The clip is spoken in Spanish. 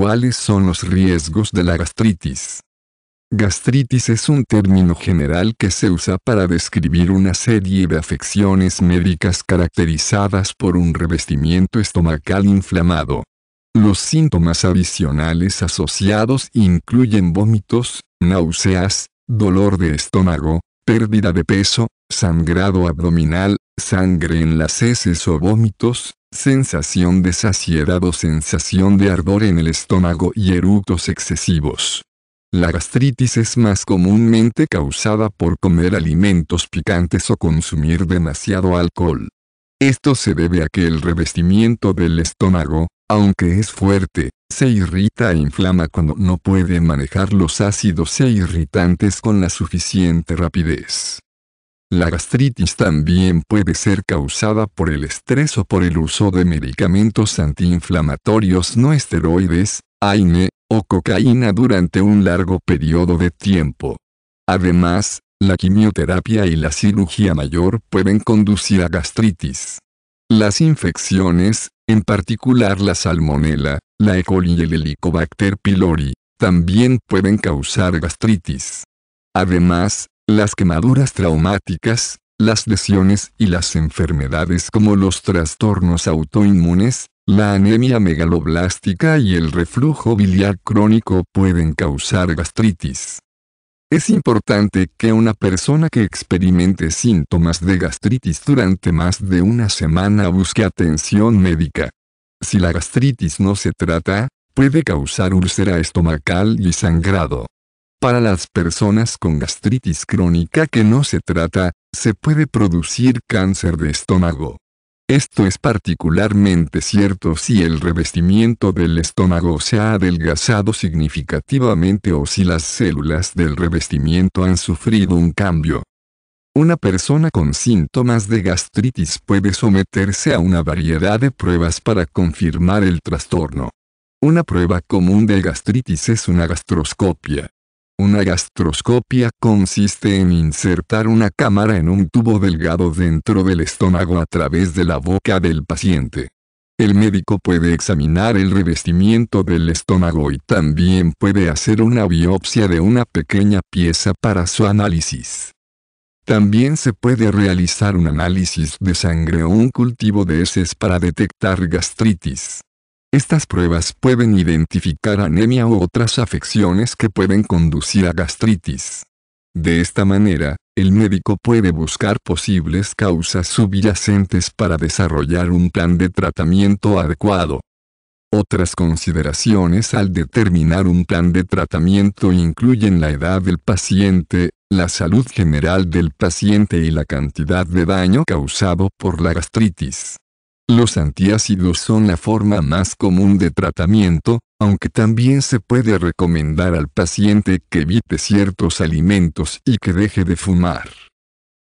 ¿Cuáles son los riesgos de la gastritis? Gastritis es un término general que se usa para describir una serie de afecciones médicas caracterizadas por un revestimiento estomacal inflamado. Los síntomas adicionales asociados incluyen vómitos, náuseas, dolor de estómago, pérdida de peso, sangrado abdominal, sangre en las heces o vómitos, sensación de saciedad o sensación de ardor en el estómago y eructos excesivos. La gastritis es más comúnmente causada por comer alimentos picantes o consumir demasiado alcohol. Esto se debe a que el revestimiento del estómago, aunque es fuerte, se irrita e inflama cuando no puede manejar los ácidos e irritantes con la suficiente rapidez. La gastritis también puede ser causada por el estrés o por el uso de medicamentos antiinflamatorios no esteroides, AINE, o cocaína durante un largo periodo de tiempo. Además, la quimioterapia y la cirugía mayor pueden conducir a gastritis. Las infecciones, en particular la salmonela, la E. coli y el helicobacter pylori, también pueden causar gastritis. Además, las quemaduras traumáticas, las lesiones y las enfermedades como los trastornos autoinmunes, la anemia megaloblástica y el reflujo biliar crónico pueden causar gastritis. Es importante que una persona que experimente síntomas de gastritis durante más de una semana busque atención médica. Si la gastritis no se trata, puede causar úlcera estomacal y sangrado. Para las personas con gastritis crónica que no se trata, se puede producir cáncer de estómago. Esto es particularmente cierto si el revestimiento del estómago se ha adelgazado significativamente o si las células del revestimiento han sufrido un cambio. Una persona con síntomas de gastritis puede someterse a una variedad de pruebas para confirmar el trastorno. Una prueba común de gastritis es una gastroscopia. Una gastroscopia consiste en insertar una cámara en un tubo delgado dentro del estómago a través de la boca del paciente. El médico puede examinar el revestimiento del estómago y también puede hacer una biopsia de una pequeña pieza para su análisis. También se puede realizar un análisis de sangre o un cultivo de heces para detectar gastritis. Estas pruebas pueden identificar anemia u otras afecciones que pueden conducir a gastritis. De esta manera, el médico puede buscar posibles causas subyacentes para desarrollar un plan de tratamiento adecuado. Otras consideraciones al determinar un plan de tratamiento incluyen la edad del paciente, la salud general del paciente y la cantidad de daño causado por la gastritis. Los antiácidos son la forma más común de tratamiento, aunque también se puede recomendar al paciente que evite ciertos alimentos y que deje de fumar.